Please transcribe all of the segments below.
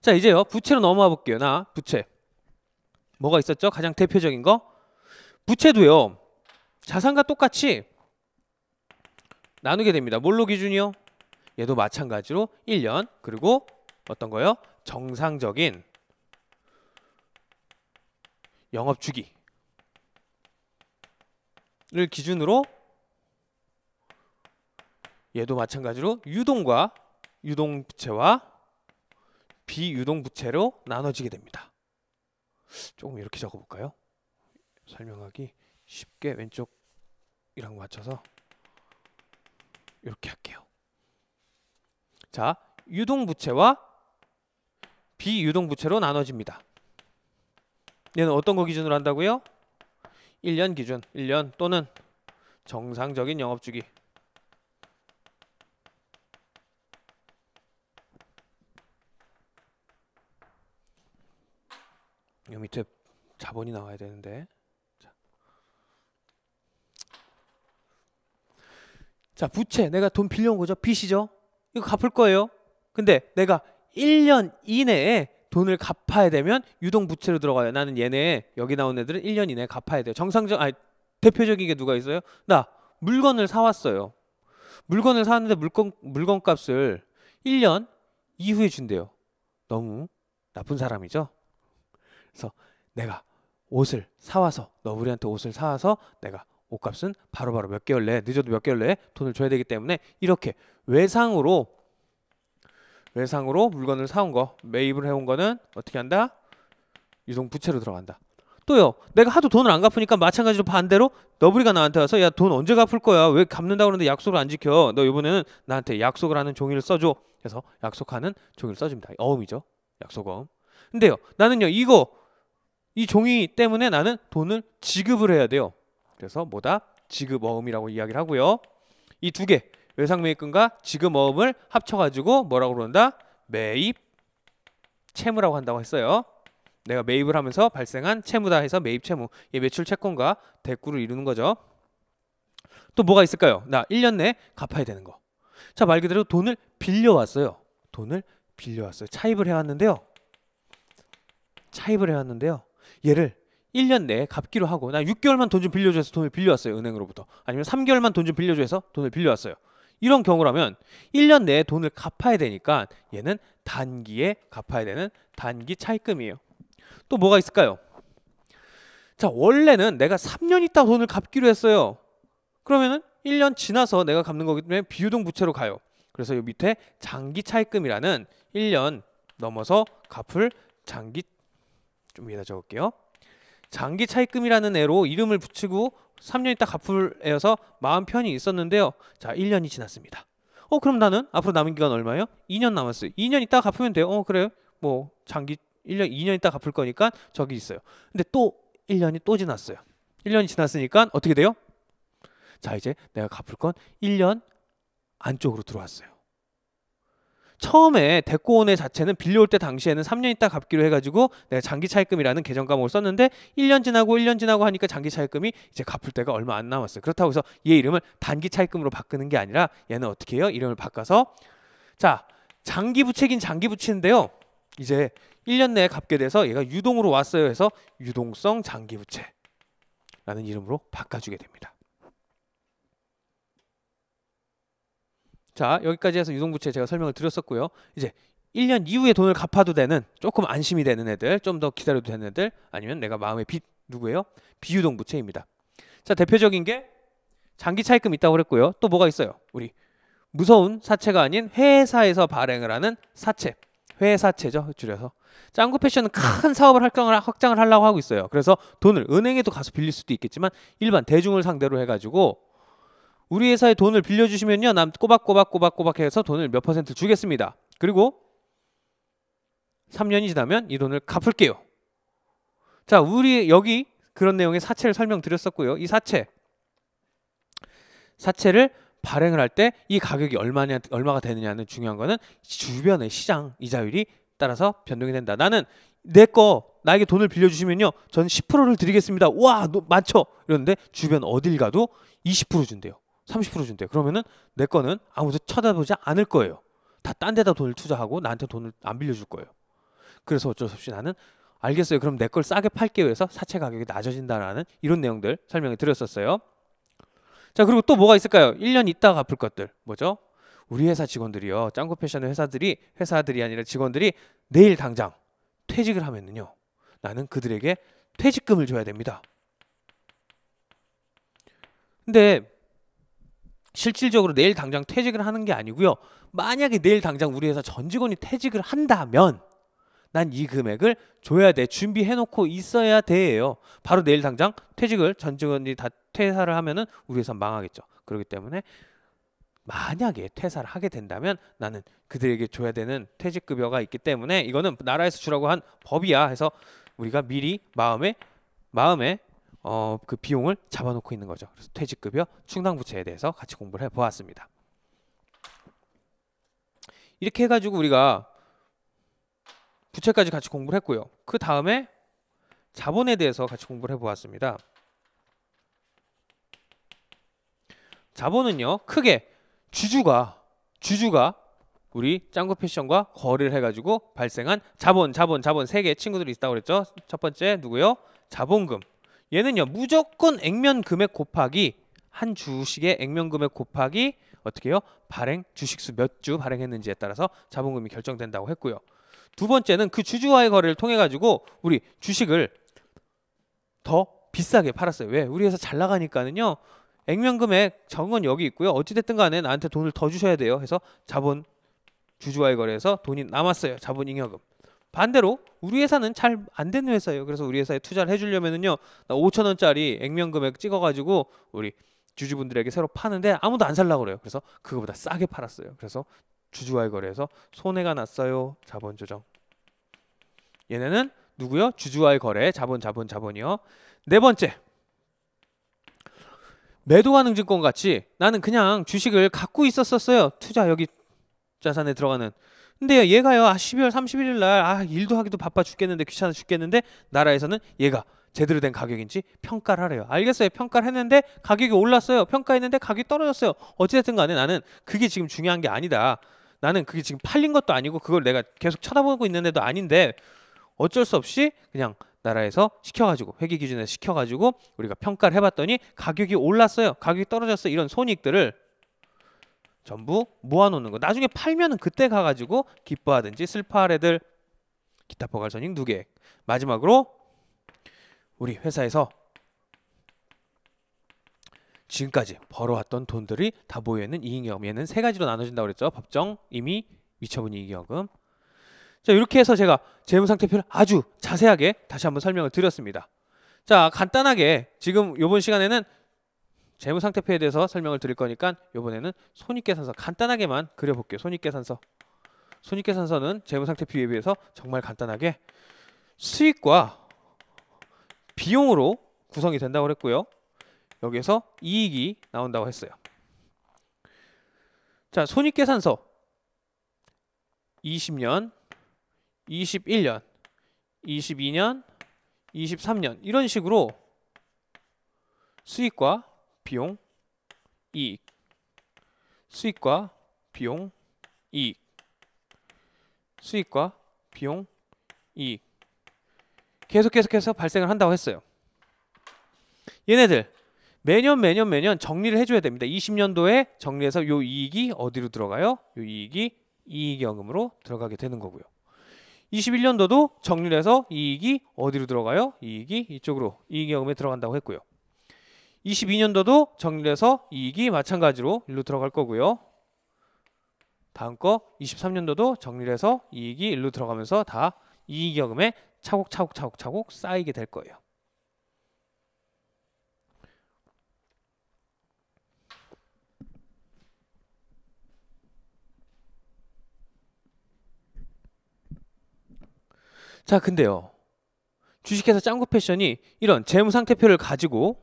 자 이제요 부채로 넘어가 볼게요 나 부채 뭐가 있었죠 가장 대표적인 거 부채도요 자산과 똑같이 나누게 됩니다 뭘로 기준이요 얘도 마찬가지로 1년 그리고 어떤 거요 정상적인 영업 주기를 기준으로 얘도 마찬가지로 유동과 유동부채와 비유동 부채로 나눠지게 됩니다. 조금 이렇게 적어볼까요? 설명하기 쉽게 왼쪽이랑 맞춰서 이렇게 할게요. 자, 유동 부채와 비유동 부채로 나눠집니다. 얘는 어떤 거 기준으로 한다고요? 1년 기준, 1년 또는 정상적인 영업주기 이 밑에 자본이 나와야 되는데 자 부채 내가 돈 빌려온 거죠 빚이죠 이거 갚을 거예요 근데 내가 1년 이내에 돈을 갚아야 되면 유동 부채로 들어가요 나는 얘네 여기 나온 애들은 1년 이내에 갚아야 돼요 정상적 아니 대표적인 게 누가 있어요 나 물건을 사왔어요 물건을 사는데 왔 물건 물건값을 1년 이후에 준대요 너무 나쁜 사람이죠 그래서 내가 옷을 사와서 너부리한테 옷을 사와서 내가 옷값은 바로바로 바로 몇 개월 내에 늦어도 몇 개월 내에 돈을 줘야 되기 때문에 이렇게 외상으로 외상으로 물건을 사온 거 매입을 해온 거는 어떻게 한다? 유동 부채로 들어간다. 또요 내가 하도 돈을 안 갚으니까 마찬가지로 반대로 너브리가 나한테 와서 야 돈 언제 갚을 거야 왜 갚는다 고 그러는데 약속을 안 지켜 너 이번에는 나한테 약속을 하는 종이를 써줘 그래서 약속하는 종이를 써줍니다 어음이죠 약속어음 근데요 나는요 이거 이 종이 때문에 나는 돈을 지급을 해야 돼요. 그래서 뭐다? 지급어음이라고 이야기를 하고요. 이 두 개, 외상매입금과 지급어음을 합쳐가지고 뭐라고 그런다? 매입 채무라고 한다고 했어요. 내가 매입을 하면서 발생한 채무다 해서 매입 채무. 이 매출 채권과 대꾸를 이루는 거죠. 또 뭐가 있을까요? 나 1년 내에 갚아야 되는 거. 자, 말 그대로 돈을 빌려왔어요. 돈을 빌려왔어요. 차입을 해왔는데요. 차입을 해왔는데요. 얘를 1년 내에 갚기로 하고 나 6개월만 돈 좀 빌려줘 서 돈을 빌려왔어요 은행으로부터 아니면 3개월만 돈 좀 빌려줘 서 돈을 빌려왔어요 이런 경우라면 1년 내에 돈을 갚아야 되니까 얘는 단기에 갚아야 되는 단기 차입금이에요 또 뭐가 있을까요? 자 원래는 내가 3년 있다 돈을 갚기로 했어요 그러면은 1년 지나서 내가 갚는 거기 때문에 비유동 부채로 가요 그래서 이 밑에 장기 차입금이라는 1년 넘어서 갚을 장기 좀 위에다 적을게요. 장기 차입금이라는 애로 이름을 붙이고 3년 있다 갚을 애여서 마음 편히 있었는데요. 자, 1년이 지났습니다. 어, 그럼 나는 앞으로 남은 기간 얼마예요? 2년 남았어요. 2년 있다 갚으면 돼요. 어, 그래요. 뭐 장기 1년, 2년 있다 갚을 거니까 저기 있어요. 근데 또 1년이 또 지났어요. 1년이 지났으니까 어떻게 돼요? 자, 이제 내가 갚을 건 1년 안쪽으로 들어왔어요. 처음에 대권의 자체는 빌려올 때 당시에는 3년 있다 갚기로 해가지고 내가 장기 차입금이라는 계정 과목을 썼는데 1년 지나고 1년 지나고 하니까 장기 차입금이 이제 갚을 때가 얼마 안 남았어요. 그렇다고 해서 얘 이름을 단기 차입금으로 바꾸는 게 아니라 얘는 어떻게 해요? 이름을 바꿔서 자 장기 부채긴 장기 부채인데요. 이제 1년 내에 갚게 돼서 얘가 유동으로 왔어요 해서 유동성 장기 부채라는 이름으로 바꿔주게 됩니다. 자, 여기까지 해서 유동부채 제가 설명을 드렸었고요. 이제 1년 이후에 돈을 갚아도 되는 조금 안심이 되는 애들, 좀 더 기다려도 되는 애들, 아니면 내가 마음의 빚 누구예요? 비유동부채입니다. 자, 대표적인 게 장기 차입금 있다고 그랬고요. 또 뭐가 있어요? 우리 무서운 사채가 아닌 회사에서 발행을 하는 사채. 회사채죠 줄여서 짱구 패션은 큰 사업을 확장을, 확장을 하려고 하고 있어요 그래서 돈을 은행에도 가서 빌릴 수도 있겠지만 일반 대중을 상대로 해가지고 우리 회사에 돈을 빌려주시면요. 남 꼬박꼬박꼬박꼬박 해서 돈을 몇 퍼센트 주겠습니다. 그리고 3년이 지나면 이 돈을 갚을게요. 자, 우리 여기 그런 내용의 사채를 설명드렸었고요. 이 사채. 사채를 발행을 할 때 이 가격이 얼마냐 얼마가 되느냐는 중요한 거는 주변의 시장 이자율이 따라서 변동이 된다. 나는 내 거 나에게 돈을 빌려주시면요, 전 10%를 드리겠습니다. 와, 너, 많죠? 이러데 주변 어딜 가도 20% 준대요. 30% 준대. 그러면은 내 거는 아무도 쳐다보지 않을 거예요. 다 딴 데다 돈을 투자하고 나한테 돈을 안 빌려줄 거예요. 그래서 어쩔 수 없이 나는 알겠어요. 그럼 내 걸 싸게 팔게 위해서 사채 가격이 낮아진다라는 이런 내용들 설명해 드렸었어요. 자, 그리고 또 뭐가 있을까요? 1년 있다 갚을 것들. 뭐죠? 우리 회사 직원들이요. 짱구 패션 회사들이 회사들이 아니라 직원들이 내일 당장 퇴직을 하면은요. 나는 그들에게 퇴직금을 줘야 됩니다. 근데 실질적으로 내일 당장 퇴직을 하는 게 아니고요. 만약에 내일 당장 우리 회사 전 직원이 퇴직을 한다면 난 이 금액을 줘야 돼. 준비해 놓고 있어야 돼요. 바로 내일 당장 퇴직을 전 직원이 다 퇴사를 하면은 우리 회사 망하겠죠. 그렇기 때문에 만약에 퇴사를 하게 된다면 나는 그들에게 줘야 되는 퇴직급여가 있기 때문에 이거는 나라에서 주라고 한 법이야 해서 우리가 미리 마음에 마음에 어, 그 비용을 잡아놓고 있는 거죠. 그래서 퇴직급여 충당부채에 대해서 같이 공부를 해보았습니다. 이렇게 해가지고 우리가 부채까지 같이 공부를 했고요. 그 다음에 자본에 대해서 같이 공부를 해보았습니다. 자본은요 크게 주주가 주주가 우리 짱구 패션과 거래를 해가지고 발생한 자본 자본 자본 세개 친구들이 있다고 그랬죠 첫 번째 누구요 자본금 얘는요 무조건 액면 금액 곱하기 한 주식의 액면 금액 곱하기 어떻게 해요? 발행 주식수 몇 주 발행했는지에 따라서 자본금이 결정된다고 했고요. 두 번째는 그 주주와의 거래를 통해 가지고 우리 주식을 더 비싸게 팔았어요. 왜? 우리 회사 잘 나가니까는요. 액면 금액 정은 여기 있고요. 어찌 됐든 간에 나한테 돈을 더 주셔야 돼요. 해서 자본 주주와의 거래에서 돈이 남았어요. 자본 잉여금. 반대로 우리 회사는 잘 안 되는 회사예요. 그래서 우리 회사에 투자를 해주려면은요, 나 5천 원짜리 액면 금액 찍어가지고 우리 주주분들에게 새로 파는데 아무도 안 살라 그래요. 그래서 그거보다 싸게 팔았어요. 그래서 주주와의 거래에서 손해가 났어요. 자본 조정. 얘네는 누구요? 주주와의 거래, 자본, 자본, 자본이요. 네 번째. 매도가능증권 같이 나는 그냥 주식을 갖고 있었었어요. 투자 여기 자산에 들어가는 근데 얘가요, 아, 12월 31일 날, 아, 일도 하기도 바빠 죽겠는데, 귀찮아 죽겠는데, 나라에서는 얘가 제대로 된 가격인지 평가를 하래요. 알겠어요. 평가를 했는데 가격이 올랐어요. 평가했는데 가격이 떨어졌어요. 어찌됐든 간에 나는 그게 지금 중요한 게 아니다. 나는 그게 지금 팔린 것도 아니고 그걸 내가 계속 쳐다보고 있는데도 아닌데 어쩔 수 없이 그냥 나라에서 시켜가지고 회계 기준에 시켜가지고 우리가 평가를 해봤더니 가격이 올랐어요. 가격이 떨어졌어요. 이런 손익들을 전부 모아놓는 거. 나중에 팔면은 그때 가가지고 기뻐하든지 슬퍼하래들 기타 포괄선익 두 개. 마지막으로 우리 회사에서 지금까지 벌어왔던 돈들이 다 모여있는 이익여금 얘는 세 가지로 나눠진다고 그랬죠 법정, 이미, 미처분 이익여금 자 이렇게 해서 제가 재무상태표를 아주 자세하게 다시 한번 설명을 드렸습니다 자 간단하게 지금 요번 시간에는 재무상태표에 대해서 설명을 드릴 거니까 이번에는 손익계산서 간단하게만 그려볼게요. 손익계산서. 손익계산서는 재무상태표에 비해서 정말 간단하게 수익과 비용으로 구성이 된다고 했고요. 여기에서 이익이 나온다고 했어요. 자, 손익계산서 20년, 21년, 22년, 23년 이런 식으로 수익과 비용 이익 수익과 비용 이익 수익과 비용 이익 계속 계속해서 발생을 한다고 했어요 얘네들 매년 매년 매년 정리를 해줘야 됩니다 20년도에 정리해서 요 이익이 어디로 들어가요? 요 이익이 이익여금으로 들어가게 되는 거고요 21년도도 정리를 해서 이익이 어디로 들어가요? 이익이 이쪽으로 이익여금에 들어간다고 했고요 22년도도 정리해서 이익이 마찬가지로 일로 들어갈 거고요. 다음 거 23년도도 정리해서 이익이 일로 들어가면서 다 이익여금에 차곡차곡차곡차곡 쌓이게 될 거예요. 자 근데요 주식회사 짱구 패션이 이런 재무상태표를 가지고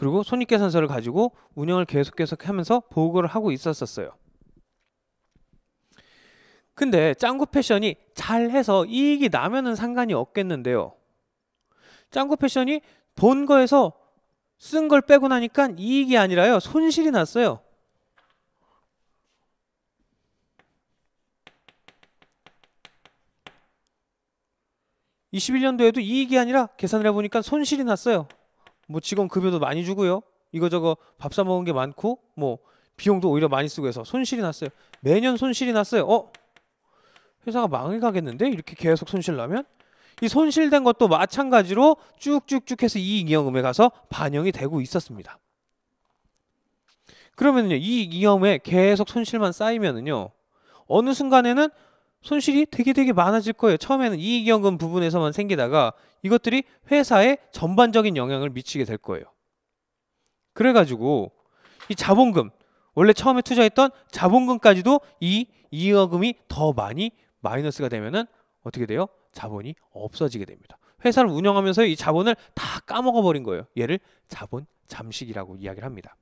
그리고 손익계산서를 가지고 운영을 계속 계속하면서 보고를 하고 있었었어요. 근데 짱구 패션이 잘해서 이익이 나면은 상관이 없겠는데요. 짱구 패션이 본 거에서 쓴 걸 빼고 나니까 이익이 아니라요. 손실이 났어요. 2 1 년도에도 이익이 아니라 계산을 해보니까 손실이 났어요. 뭐 직원 급여도 많이 주고요. 이거저거 밥 사 먹은 게 많고 뭐 비용도 오히려 많이 쓰고 해서 손실이 났어요. 매년 손실이 났어요. 어? 회사가 망해가겠는데 이렇게 계속 손실 나면 이 손실된 것도 마찬가지로 쭉쭉쭉 해서 이익잉여금에 가서 반영이 되고 있었습니다. 그러면요 이익잉여금에 계속 손실만 쌓이면은요 어느 순간에는 손실이 되게 되게 많아질 거예요. 처음에는 이익연금 부분에서만 생기다가 이것들이 회사에 전반적인 영향을 미치게 될 거예요. 그래가지고 이 자본금 원래 처음에 투자했던 자본금까지도 이 이익연금이 더 많이 마이너스가 되면은 어떻게 돼요? 자본이 없어지게 됩니다. 회사를 운영하면서 이 자본을 다 까먹어 버린 거예요. 얘를 자본 잠식이라고 이야기를 합니다.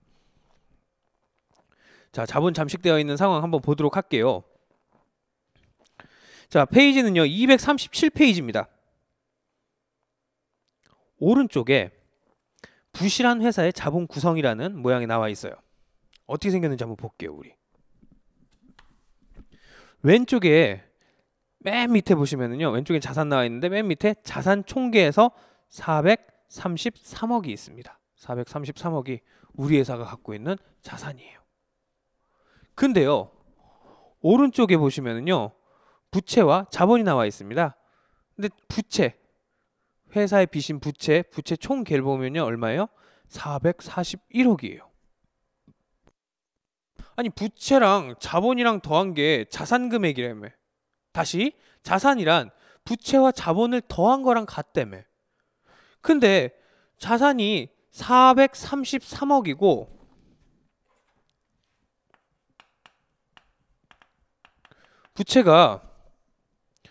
자, 자본 잠식되어 있는 상황 한번 보도록 할게요. 자, 페이지는요. 237페이지입니다. 오른쪽에 부실한 회사의 자본 구성이라는 모양이 나와 있어요. 어떻게 생겼는지 한번 볼게요, 우리. 왼쪽에 맨 밑에 보시면은요. 왼쪽에 자산 나와 있는데 맨 밑에 자산 총계에서 433억이 있습니다. 433억이 우리 회사가 갖고 있는 자산이에요. 근데요. 오른쪽에 보시면은요. 부채와 자본이 나와 있습니다. 근데 부채 회사의 빚인 부채 부채 총계를 보면요 얼마예요? 441억이에요. 아니 부채랑 자본이랑 더한 게 자산 금액이라며. 다시 자산이란 부채와 자본을 더한 거랑 같다며. 근데 자산이 433억이고 부채가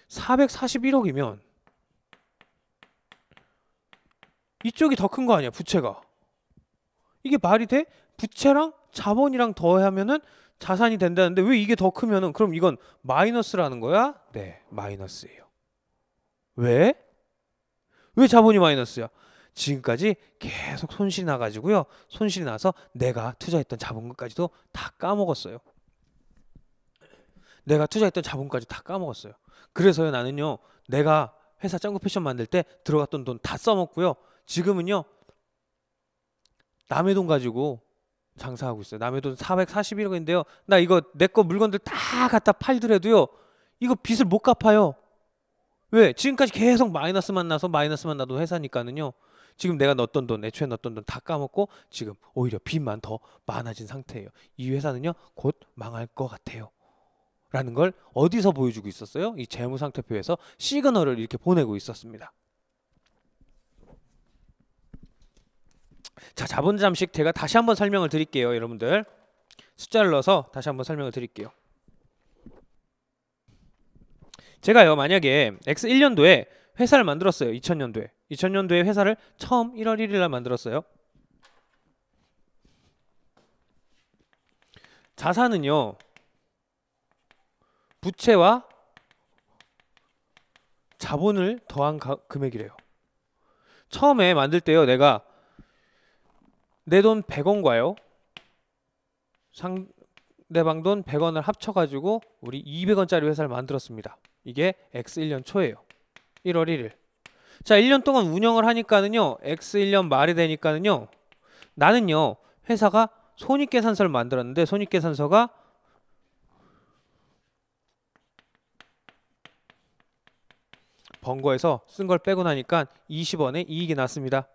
441억이면 이쪽이 더 큰 거 아니야 부채가 이게 말이 돼? 부채랑 자본이랑 더하면은 자산이 된다는데 왜 이게 더 크면은 그럼 이건 마이너스라는 거야? 네 마이너스예요 왜? 왜 자본이 마이너스야? 지금까지 계속 손실이 나가지고요 손실이 나서 내가 투자했던 자본까지도 금다 까먹었어요 내가 투자했던 자본까지 다 까먹었어요 그래서요 나는요 내가 회사 짱구 패션 만들 때 들어갔던 돈 다 써먹고요 지금은요 남의 돈 가지고 장사하고 있어요 남의 돈 441억인데요 나 이거 내 거 물건들 다 갖다 팔더라도요 이거 빚을 못 갚아요 왜 지금까지 계속 마이너스만 나서 마이너스만 나도 회사니까는요 지금 내가 넣었던 돈 애초에 넣었던 돈 다 까먹고 지금 오히려 빚만 더 많아진 상태예요 이 회사는요 곧 망할 것 같아요 라는 걸 어디서 보여주고 있었어요? 이 재무상태표에서 시그널을 이렇게 보내고 있었습니다. 자, 자본 잠식 제가 다시 한번 설명을 드릴게요, 여러분들. 숫자를 넣어서 다시 한번 설명을 드릴게요. 제가요, 만약에 X1년도에 회사를 만들었어요. 2000년도에. 2000년도에 회사를 처음 1월 1일 날 만들었어요. 자산은요. 부채와 자본을 더한 가, 금액이래요. 처음에 만들 때요. 내가 내 돈 100원과요. 상대방 돈 100원을 합쳐가지고 우리 200원짜리 회사를 만들었습니다. 이게 X 1년 초예요. 1월 1일. 자, 1년 동안 운영을 하니까는요. X 1년 말이 되니까는요. 나는요. 회사가 손익계산서를 만들었는데 손익계산서가 번거에서쓴걸 빼고 나니까 20원의 이익이 났습니다.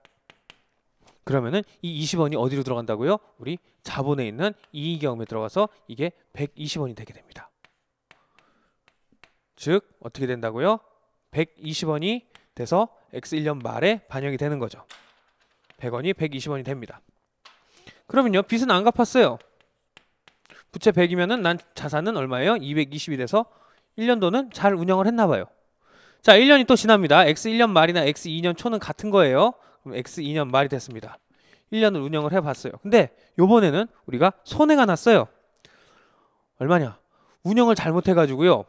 그러면은 이 20원이 어디로 들어간다고요? 우리 자본에 있는 이익경험에 들어가서 이게 120원이 되게 됩니다. 즉 어떻게 된다고요? 120원이 돼서 X1년 말에 반영이 되는 거죠. 100원이 120원이 됩니다. 그러면요. 빚은 안 갚았어요. 부채 100이면은 난 자산은 얼마예요? 220이 돼서 1년도는 잘 운영을 했나 봐요. 자, 1년이 또 지납니다. X1년 말이나 X2년 초는 같은 거예요. 그럼 X2년 말이 됐습니다. 1년을 운영을 해봤어요. 근데 요번에는 우리가 손해가 났어요. 얼마냐? 운영을 잘못해가지고요.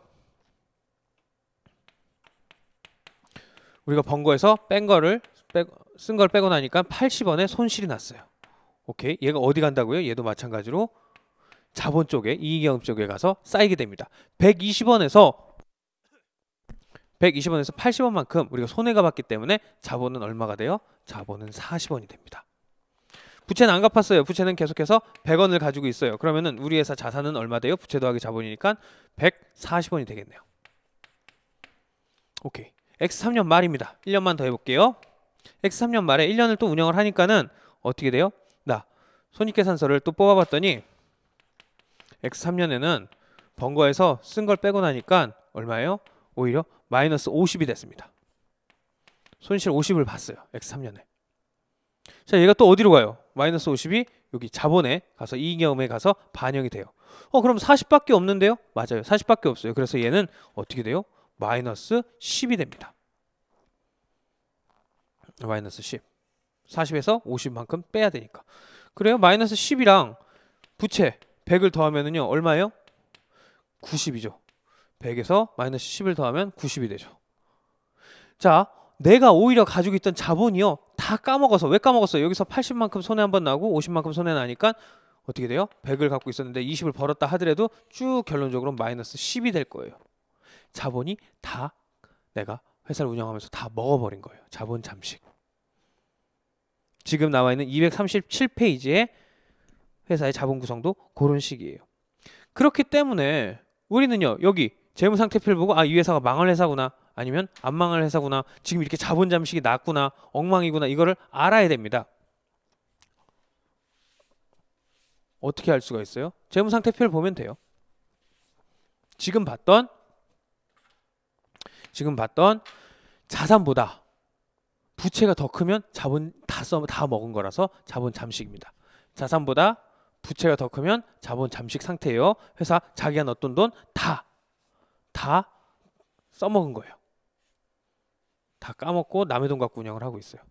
우리가 번거에서 뺀 거를 쓴 걸 빼고 나니까 80원의 손실이 났어요. 오케이. 얘가 어디 간다고요? 얘도 마찬가지로 자본 쪽에 이익영업 쪽에 가서 쌓이게 됩니다. 120원에서 120원에서 80원만큼 우리가 손해가 봤기 때문에 자본은 얼마가 돼요? 자본은 40원이 됩니다. 부채는 안 갚았어요. 부채는 계속해서 100원을 가지고 있어요. 그러면은 우리 회사 자산은 얼마 돼요? 부채 더하기 자본이니까 140원이 되겠네요. 오케이. X3년 말입니다. 1년만 더 해볼게요. X3년 말에 1년을 또 운영을 하니까는 어떻게 돼요? 나 손익계산서를 또 뽑아봤더니 X3년에는 번거해서 쓴 걸 빼고 나니까 얼마예요? 오히려 마이너스 50이 됐습니다. 손실 50을 봤어요. X3년에. 자, 얘가 또 어디로 가요? 마이너스 50이 여기 자본에 가서 이익여금에 가서 반영이 돼요. 어, 그럼 40밖에 없는데요? 맞아요. 40밖에 없어요. 그래서 얘는 어떻게 돼요? 마이너스 10이 됩니다. 마이너스 10. 40에서 50만큼 빼야 되니까. 그래요? 마이너스 10이랑 부채 100을 더하면은요. 얼마예요? 90이죠. 100에서 마이너스 10을 더하면 90이 되죠. 자, 내가 오히려 가지고 있던 자본이요. 다 까먹어서 왜 까먹었어? 요 여기서 80만큼 손해 한 번 나고 50만큼 손해 나니까 어떻게 돼요? 100을 갖고 있었는데 20을 벌었다 하더라도 쭉 결론적으로 마이너스 10이 될 거예요. 자본이 다 내가 회사를 운영하면서 다 먹어버린 거예요. 자본 잠식. 지금 나와 있는 237페이지에 회사의 자본 구성도 그런 식이에요. 그렇기 때문에 우리는요, 여기 재무 상태표를 보고 아 이 회사가 망할 회사구나 아니면 안 망할 회사구나 지금 이렇게 자본 잠식이 났구나 엉망이구나 이거를 알아야 됩니다. 어떻게 알 수가 있어요? 재무 상태표를 보면 돼요. 지금 봤던 지금 봤던 자산보다 부채가 더 크면 자본 다, 써, 다 먹은 거라서 자본 잠식입니다. 자산보다 부채가 더 크면 자본 잠식 상태예요. 회사 자기가 넣었던 돈다 다 써먹은 거예요. 다 까먹고 남의 돈 갖고 운영을 하고 있어요.